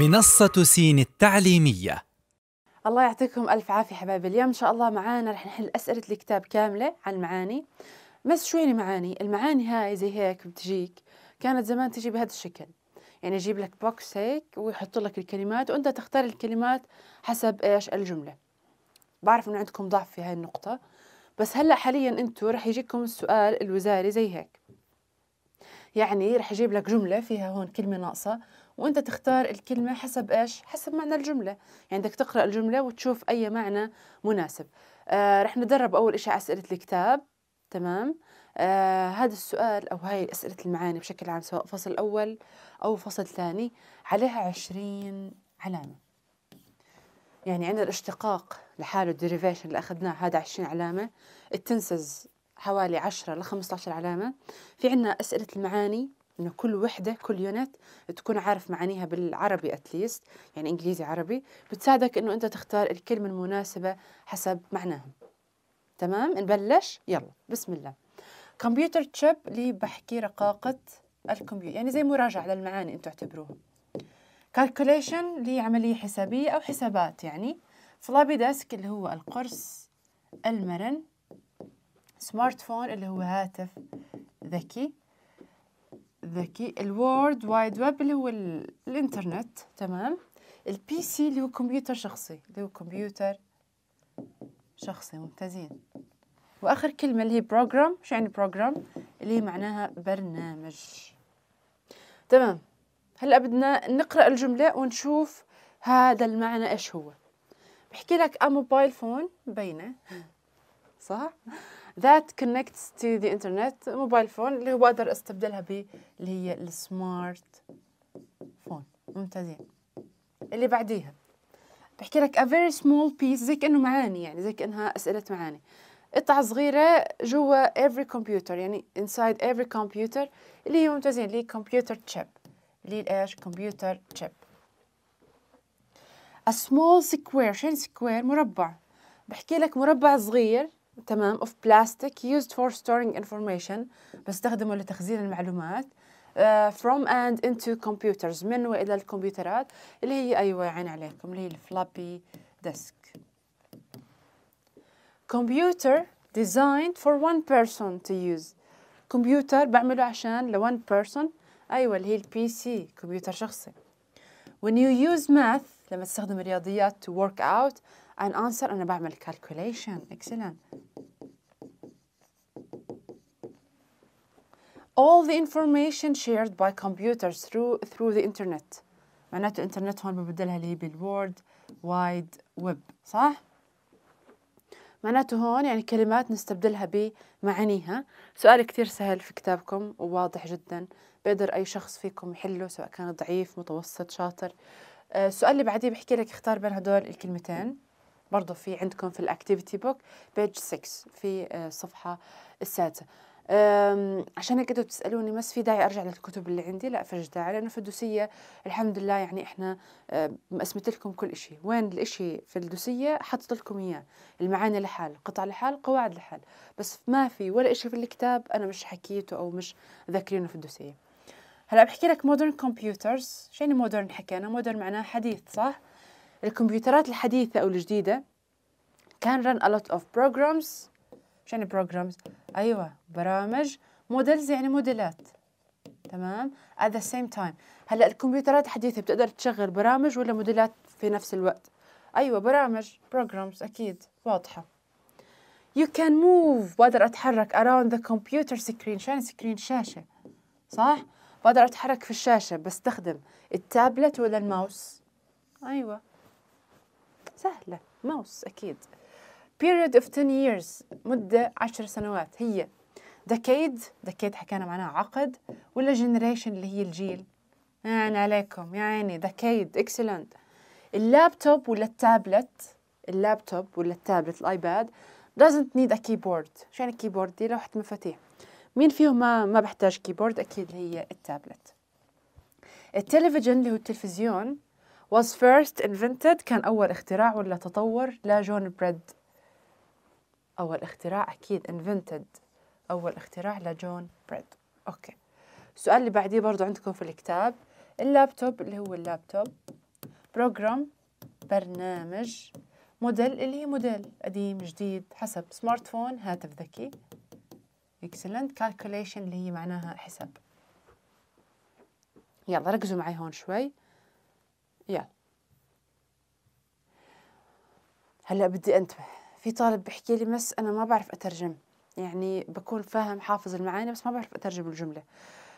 منصة سين التعليمية الله يعطيكم ألف عافية حبايبي اليوم إن شاء الله معانا رح نحل أسئلة الكتاب كاملة عن المعاني بس شو يعني معاني؟ المعاني هاي زي هيك بتجيك كانت زمان تجي بهذا الشكل يعني يجيب لك بوكس هيك ويحط لك الكلمات وأنت تختار الكلمات حسب إيش الجملة بعرف إنه عندكم ضعف في هاي النقطة بس هلأ حاليا أنتوا رح يجيكم السؤال الوزاري زي هيك يعني رح يجيب لك جمله فيها هون كلمه ناقصه وانت تختار الكلمه حسب ايش حسب معنى الجمله يعني بدك تقرا الجمله وتشوف اي معنى مناسب آه رح ندرب اول شيء اسئله الكتاب تمام آه هذا السؤال او هاي اسئله المعاني بشكل عام سواء فصل اول او فصل ثاني عليها عشرين علامه يعني عندنا الاشتقاق لحاله الديريفيشن اللي اخذناه هذا 20 علامه التنسز حوالي 10 ل 15 علامة في عندنا أسئلة المعاني انه كل وحده كل يونت تكون عارف معانيها بالعربي اتليست يعني انجليزي عربي بتساعدك انه انت تختار الكلمه المناسبه حسب معناها تمام نبلش يلا بسم الله كمبيوتر تشيب اللي بحكي رقاقه الكمبيوتر يعني زي مراجعه للمعاني انتم اعتبروها كالكوليشن اللي عمليه حسابيه او حسابات يعني فلابي ديسك اللي هو القرص المرن سمارت فون اللي هو هاتف ذكي ذكي الوورد وايد ويب اللي هو الانترنت تمام البي سي اللي هو كمبيوتر شخصي اللي هو كمبيوتر شخصي ممتازين واخر كلمه اللي هي بروجرام شو يعني بروجرام اللي هي معناها برنامج تمام هلا بدنا نقرا الجمله ونشوف هذا المعنى ايش هو بحكي لك ا موبايل فون مبينه صح ذات كونكتس تو ذا انترنت موبايل فون اللي هو بقدر استبدلها ب اللي هي السمارت فون ممتازين اللي بعديها بحكي لك a very small piece زي كأنه معاني يعني زي كأنها أسئلة معاني قطعة صغيرة جوا every computer يعني inside every computer اللي هي ممتازين اللي هي computer chip اللي هي ايش computer chip a small square شين square مربع بحكي لك مربع صغير تمام of plastic used for storing information بستخدمه لتخزين المعلومات فروم آه، from and into computers من وإلى الكمبيوترات اللي هي أيوة عين عليكم اللي هي الفلابي ديسك computer designed for one person to use كمبيوتر بعمله عشان لوان person أيوة اللي هي البي سي كمبيوتر شخصي when you use math لما تستخدم الرياضيات to work out and answer أنا بعمل calculation excellent all the information shared by computers through through the internet معناته الانترنت هون ببدلها لي بالورد وايد ويب صح معناته هون يعني كلمات نستبدلها بمعانيها سؤال كثير سهل في كتابكم وواضح جدا بقدر أي شخص فيكم يحله سواء كان ضعيف متوسط شاطر آه، السؤال اللي بعديه بحكي لك اختار بين هدول الكلمتين برضه في عندكم في الاكتيفيتي بوك بيج 6 في آه، الصفحة السادسة عشان كده بتسالوني بس في داعي ارجع للكتب اللي عندي لا فش داعي لانه في الدوسيه الحمد لله يعني احنا مقسمت لكم كل شيء وين الإشي في الدوسيه حطت لكم اياه المعاني لحال قطع لحال قواعد لحال بس ما في ولا إشي في الكتاب انا مش حكيته او مش ذاكرينه في الدوسيه هلا بحكي لك مودرن كمبيوترز شو يعني مودرن حكينا مودرن معناه حديث صح الكمبيوترات الحديثه او الجديده كان رن ا لوت اوف بروجرامز يعني بروجرامز ايوه برامج مودلز يعني موديلات تمام at the same time هلا الكمبيوترات الحديثه بتقدر تشغل برامج ولا موديلات في نفس الوقت ايوه برامج programs اكيد واضحه you can move بقدر اتحرك around the computer screen شان سكرين شاشه صح بقدر اتحرك في الشاشه بستخدم التابلت ولا الماوس ايوه سهله ماوس اكيد period of 10 years مدة 10 سنوات هي decade decade حكينا معناها عقد ولا generation اللي هي الجيل يعني عليكم يعني decade excellent اللابتوب ولا التابلت اللابتوب ولا التابلت الايباد doesn't need a keyboard شو يعني keyboard دي لوحة مفاتيح مين فيهم ما ما بحتاج كيبورد اكيد هي التابلت التلفزيون اللي هو التلفزيون was first invented كان أول اختراع ولا تطور لجون بريد أول اختراع أكيد invented أول اختراع لجون بريد أوكي السؤال اللي بعديه برضو عندكم في الكتاب اللابتوب اللي هو اللابتوب بروجرام برنامج موديل اللي هي موديل قديم جديد حسب سمارت فون هاتف ذكي اكسلنت كالكوليشن اللي هي معناها حساب يلا ركزوا معي هون شوي يلا هلا بدي انتبه في طالب بيحكي لي مس انا ما بعرف اترجم يعني بكون فاهم حافظ المعاني بس ما بعرف اترجم الجمله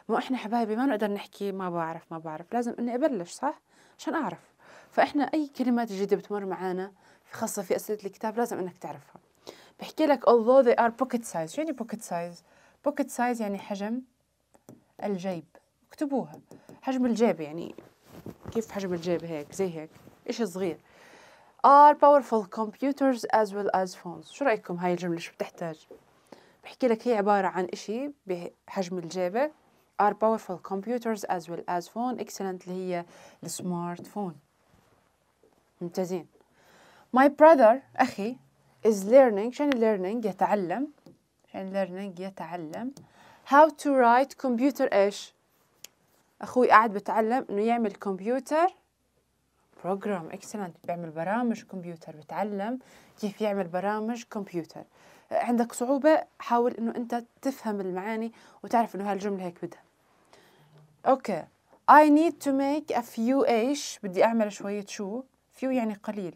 مو احنا حبايبي ما نقدر نحكي ما بعرف ما بعرف لازم اني ابلش صح عشان اعرف فاحنا اي كلمات جديده بتمر معنا خاصه في اسئله الكتاب لازم انك تعرفها بحكي لك although they are pocket size شو يعني pocket size pocket size يعني حجم الجيب اكتبوها حجم الجيب يعني كيف حجم الجيب هيك زي هيك إشي صغير are powerful computers as well as phones شو رأيكم هاي الجملة شو بتحتاج بحكي لك هي عبارة عن إشي بحجم الجيبة are powerful computers as well as phone excellent اللي هي السمارت فون ممتازين my brother أخي is learning شان learning يتعلم شان learning يتعلم how to write computer إيش أخوي قاعد بتعلم إنه يعمل كمبيوتر بروجرام اكسلنت بيعمل برامج كمبيوتر بتعلم كيف يعمل برامج كمبيوتر عندك صعوبة حاول انه انت تفهم المعاني وتعرف انه هالجملة هيك بدها اوكي I need to make a few ايش بدي اعمل شوية شو few يعني قليل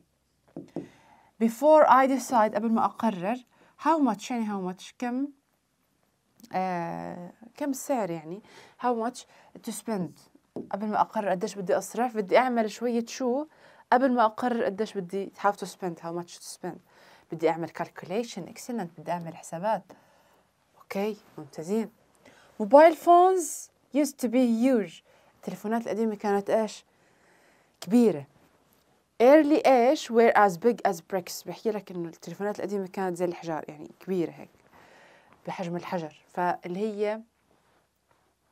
before I decide قبل ما اقرر how much يعني how much كم آه كم السعر يعني how much to spend قبل ما اقرر قديش بدي اصرف بدي اعمل شويه شو قبل ما اقرر قديش بدي هاو تو سبيند هاو ماتش تو سبيند بدي اعمل كالكوليشن اكسلنت بدي اعمل حسابات اوكي ممتازين موبايل فونز used to be huge التليفونات القديمه كانت ايش كبيره early ايش were as big as bricks بحكي لك انه التليفونات القديمه كانت زي الحجار يعني كبيره هيك بحجم الحجر فاللي هي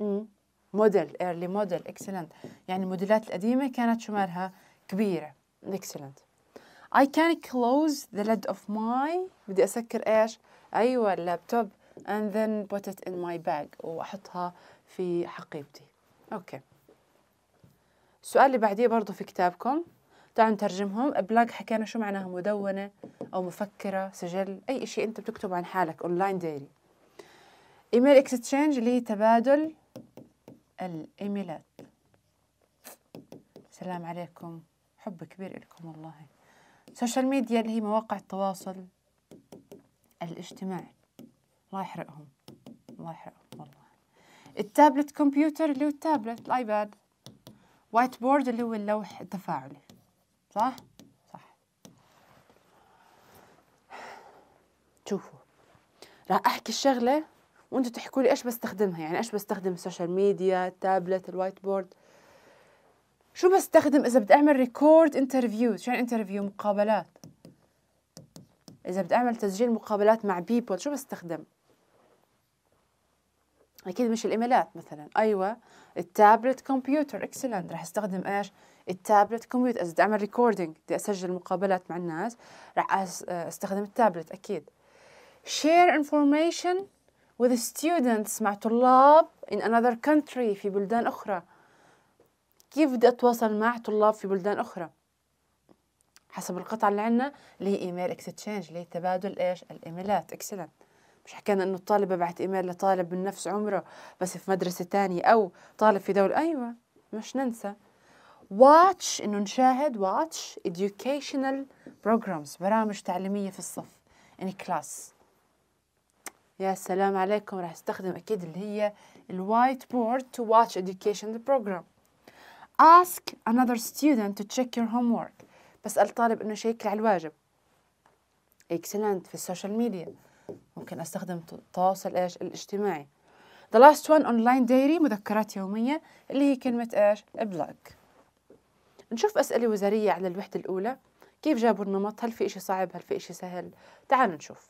امم موديل ايرلي موديل اكسلنت يعني الموديلات القديمه كانت مالها كبيره اكسلنت I can close the lid of my بدي اسكر ايش ايوه اللابتوب and then put it in my bag واحطها في حقيبتي اوكي السؤال اللي بعديه برضه في كتابكم تعالوا نترجمهم بلاك حكينا شو معناها مدونة أو مفكرة سجل أي شيء أنت بتكتب عن حالك أونلاين ديلي إيميل إكستشينج اللي هي تبادل الإيميلات سلام عليكم حب كبير لكم والله السوشيال ميديا اللي هي مواقع التواصل الاجتماعي الله يحرقهم الله يحرقهم والله التابلت كمبيوتر اللي هو التابلت الايباد وايت بورد اللي هو اللوح التفاعلي صح صح شوفوا راح احكي الشغله وانتم تحكوا لي ايش بستخدمها يعني ايش بستخدم السوشيال ميديا التابلت الوايت بورد شو بستخدم اذا بدي اعمل ريكورد انترفيوز شو يعني انترفيو مقابلات اذا بدي اعمل تسجيل مقابلات مع بيبول شو بستخدم اكيد مش الايميلات مثلا ايوه التابلت كمبيوتر اكسلنت رح استخدم ايش التابلت كمبيوتر اذا بدي اعمل ريكوردينج بدي اسجل مقابلات مع الناس رح استخدم التابلت اكيد شير انفورميشن with students مع طلاب in another country في بلدان أخرى كيف بدي أتواصل مع طلاب في بلدان أخرى حسب القطعة اللي عندنا اللي هي ايميل اكستشينج اللي هي تبادل ايش الايميلات اكسلنت مش حكينا انه الطالب ببعث ايميل لطالب من نفس عمره بس في مدرسة تانية او طالب في دولة ايوه مش ننسى watch انه نشاهد watch educational programs برامج تعليمية في الصف in class يا سلام عليكم راح استخدم أكيد اللي هي الوايت بورد to watch education program ask another student to check your homework بسأل طالب إنه شيك لي على الواجب excellent في السوشيال ميديا ممكن أستخدم التواصل إيش الاجتماعي The last one online diary مذكرات يومية اللي هي كلمة إيش بلاك نشوف أسئلة وزارية على الوحدة الأولى كيف جابوا النمط هل في إشي صعب هل في إشي سهل تعالوا نشوف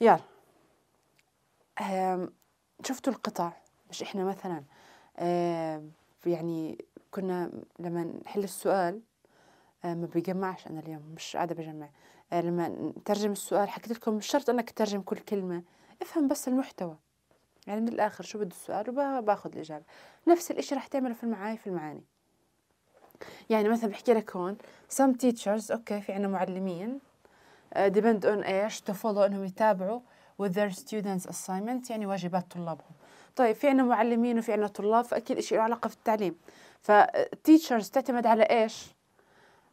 يلا شفتوا القطع مش احنا مثلا يعني كنا لما نحل السؤال ما بجمعش انا اليوم مش قاعده بجمع آه، لما نترجم السؤال حكيت لكم مش شرط انك تترجم كل كلمه افهم بس المحتوى يعني من الاخر شو بده السؤال وباخذ الاجابه نفس الشيء رح تعمله في المعاي في المعاني يعني مثلا بحكي لك هون some teachers اوكي في عنا معلمين ديبند آه، اون ايش تو فولو انهم يتابعوا with their students assignment يعني واجبات طلابهم طيب في عنا معلمين وفي عنا طلاب فأكيد شيء له علاقة في التعليم فالتيتشرز آه، تعتمد على إيش؟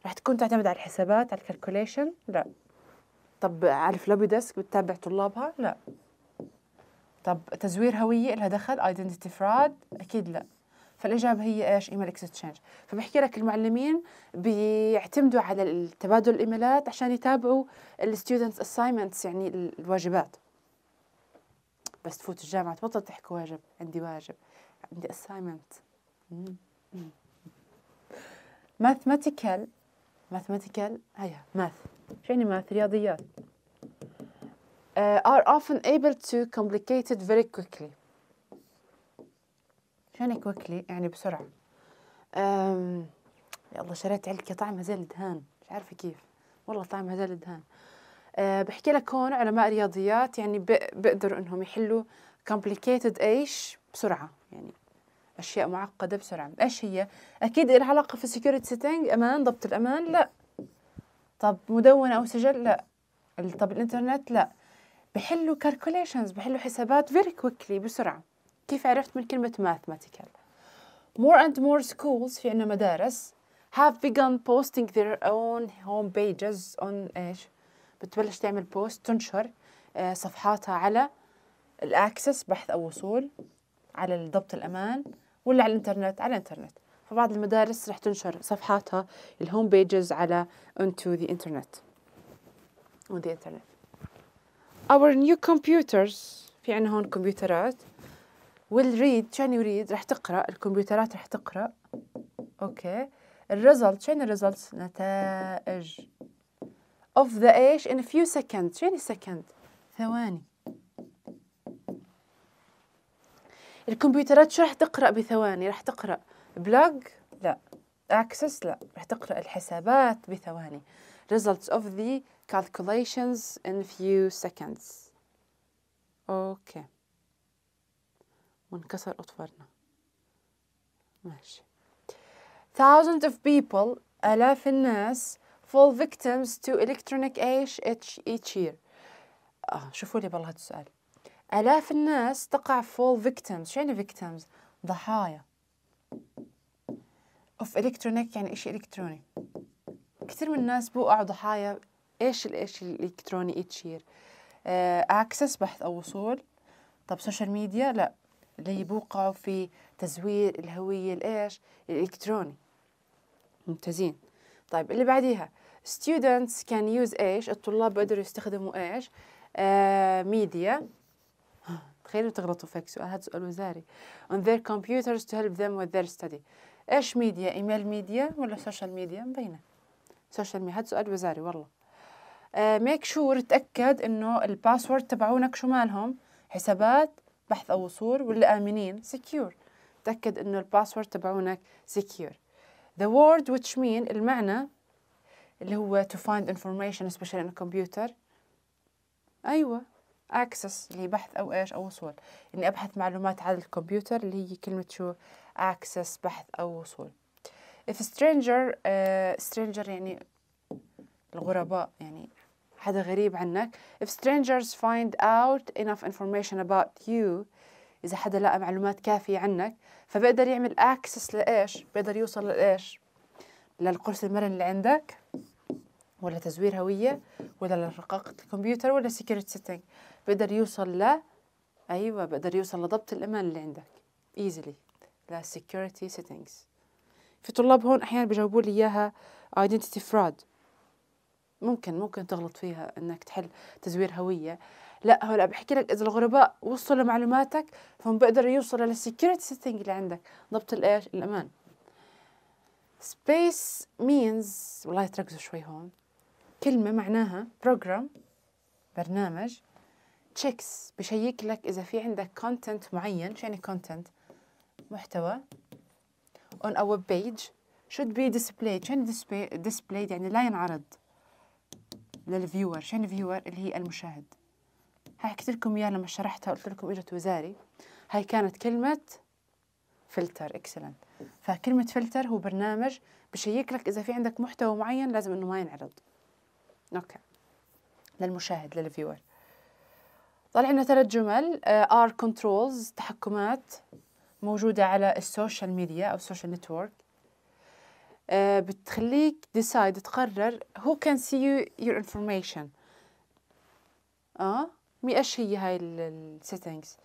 رح تكون تعتمد على الحسابات على الكالكوليشن لا طب على الفلوبي ديسك بتتابع طلابها لا طب تزوير هوية لها دخل ايدنتيتي فراد أكيد لا فالاجابه هي ايش ايميل اكستشينج فبحكي لك المعلمين بيعتمدوا على التبادل الايميلات عشان يتابعوا الستودنتس اساينمنتس يعني الواجبات بس تفوت الجامعه تبطل تحكي واجب عندي واجب عندي اساينمنت ماثماتيكال ماثماتيكال هيا ماث شو يعني ماث رياضيات uh, are often able to complicate it very quickly عشان كويكلي يعني بسرعة أم... يا الله شريت علكة طعمها زي الدهان مش عارفة كيف والله طعمها زي الدهان أه بحكي لك هون علماء رياضيات يعني بيقدروا انهم يحلوا complicated ايش بسرعة يعني اشياء معقدة بسرعة ايش هي اكيد لها علاقة في security setting امان ضبط الامان لا طب مدونة او سجل لا طب الانترنت لا بحلوا calculations بحلوا حسابات very quickly بسرعة كيف عرفت من كلمة mathematical more and more schools في عنا مدارس have begun posting their own home pages on ايش بتبلش تعمل بوست تنشر آه، صفحاتها على الاكسس بحث او وصول على ضبط الامان ولا على الانترنت على الانترنت فبعض المدارس رح تنشر صفحاتها الهوم بيجز على onto the internet on the internet our new computers في عنا هون كمبيوترات والريد يعني يريد رح تقرأ الكمبيوترات رح تقرأ أوكي الريزلت يعني الريزلت نتائج of the ايش in a few seconds يعني second ثواني الكمبيوترات شو رح تقرأ بثواني رح تقرأ بلوج لا access لا رح تقرأ الحسابات بثواني results of the calculations in few seconds. Okay. وانكسر أطفالنا ماشي Thousands of people آلاف الناس fall victims to electronic age each year آه شوفوا لي بالله السؤال آلاف الناس تقع fall victims شو يعني victims ضحايا of electronic يعني إشي إلكتروني كثير من الناس بوقعوا ضحايا إيش الإشي الإلكتروني each year آه access بحث أو وصول طب سوشيال ميديا لا اللي بوقعوا في تزوير الهوية الإيش الإلكتروني ممتازين طيب اللي بعديها students can use إيش الطلاب بقدروا يستخدموا إيش ميديا آه, تخيلوا تغلطوا في سؤال هذا سؤال وزاري on their computers to help them with their study ايش ميديا ايميل ميديا ولا سوشيال ميديا مبينه سوشيال ميديا هذا سؤال وزاري والله ميك آه، شور sure, تاكد انه الباسورد تبعونك شو مالهم حسابات بحث او وصول واللي امنين سكيور تاكد انه الباسورد تبعونك سكيور the word which mean المعنى اللي هو to find information especially in a computer ايوه access اللي هي بحث او ايش او وصول اني ابحث معلومات على الكمبيوتر اللي هي كلمه شو access بحث او وصول if stranger uh, stranger يعني الغرباء يعني هذا غريب عنك if strangers find out enough information about you إذا حدا لقى معلومات كافية عنك فبيقدر يعمل access لإيش بيقدر يوصل لإيش للقرص المرن اللي عندك ولا تزوير هوية ولا لرقاقة الكمبيوتر ولا security setting بيقدر يوصل ل أيوة بيقدر يوصل لضبط الأمان اللي عندك easily ل security settings في طلاب هون أحيانا بجاوبوا لي إياها identity fraud ممكن ممكن تغلط فيها انك تحل تزوير هويه لا هلا بحكي لك اذا الغرباء وصلوا لمعلوماتك فهم بيقدروا يوصلوا للسكيورتي سيتنج اللي عندك ضبط الايش الامان سبيس مينز والله تركزوا شوي هون كلمه معناها بروجرام برنامج تشيكس بشيك لك اذا في عندك كونتنت معين شو يعني كونتنت محتوى on our page should be displayed شو يعني displayed يعني لا ينعرض للفيور شين فيور اللي هي المشاهد هاي حكيت لكم اياها لما شرحتها قلت لكم اجت وزاري هاي كانت كلمة فلتر اكسلنت فكلمة فلتر هو برنامج بشيك لك اذا في عندك محتوى معين لازم انه ما ينعرض اوكي للمشاهد للفيور طلع لنا ثلاث جمل ار آه، كنترولز تحكمات موجودة على السوشيال ميديا او السوشيال نتورك آه، بتخليك ديسايد تقرر هو كان سي يو يور انفورميشن اه مي ايش هي هاي السيتنجز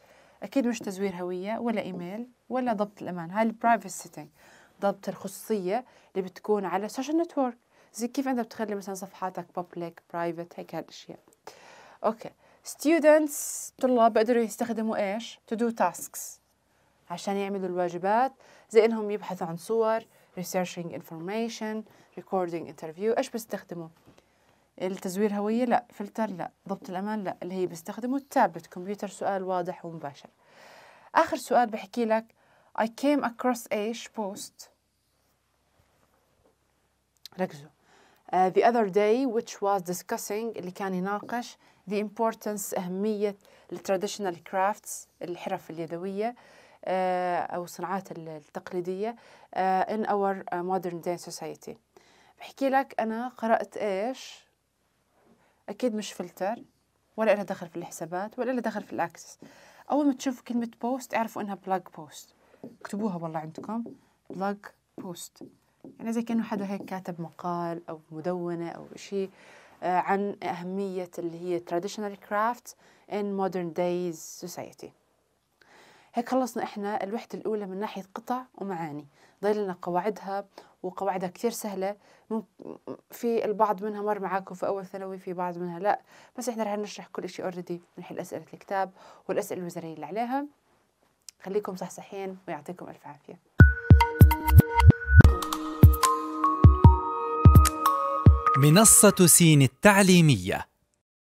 اكيد مش تزوير هويه ولا ايميل ولا ضبط الامان هاي البرايفت سيتنج ضبط الخصوصيه اللي بتكون على السوشيال نتورك زي كيف انت بتخلي مثلا صفحاتك بابليك برايفت هيك هالاشياء اوكي ستودنتس طلاب بيقدروا يستخدموا ايش تو دو تاسكس عشان يعملوا الواجبات زي انهم يبحثوا عن صور researching information recording interview ايش بستخدمه التزوير هوية لا فلتر لا ضبط الأمان لا اللي هي بستخدمه التابلت كمبيوتر سؤال واضح ومباشر آخر سؤال بحكي لك I came across a post ركزوا uh, the other day which was discussing اللي كان يناقش the importance أهمية التراديشنال كرافتس الحرف اليدوية آه، أو الصناعات التقليدية آه، in our آه، modern day society بحكي لك أنا قرأت إيش أكيد مش فلتر ولا لها دخل في الحسابات ولا لها دخل في الأكسس أول ما تشوفوا كلمة بوست اعرفوا إنها بلاج بوست اكتبوها والله عندكم بلاج بوست يعني زي كأنه حدا هيك كاتب مقال أو مدونة أو شيء عن أهمية اللي هي traditional crafts in modern days society هيك خلصنا احنا الوحده الاولى من ناحيه قطع ومعاني ضايل لنا قواعدها وقواعدها كثير سهله في البعض منها مر معاكم في اول ثانوي في بعض منها لا بس احنا رح نشرح كل شيء اوريدي نحل اسئله الكتاب والاسئله الوزاريه اللي عليها خليكم صحصحين ويعطيكم الف عافيه منصه سين التعليميه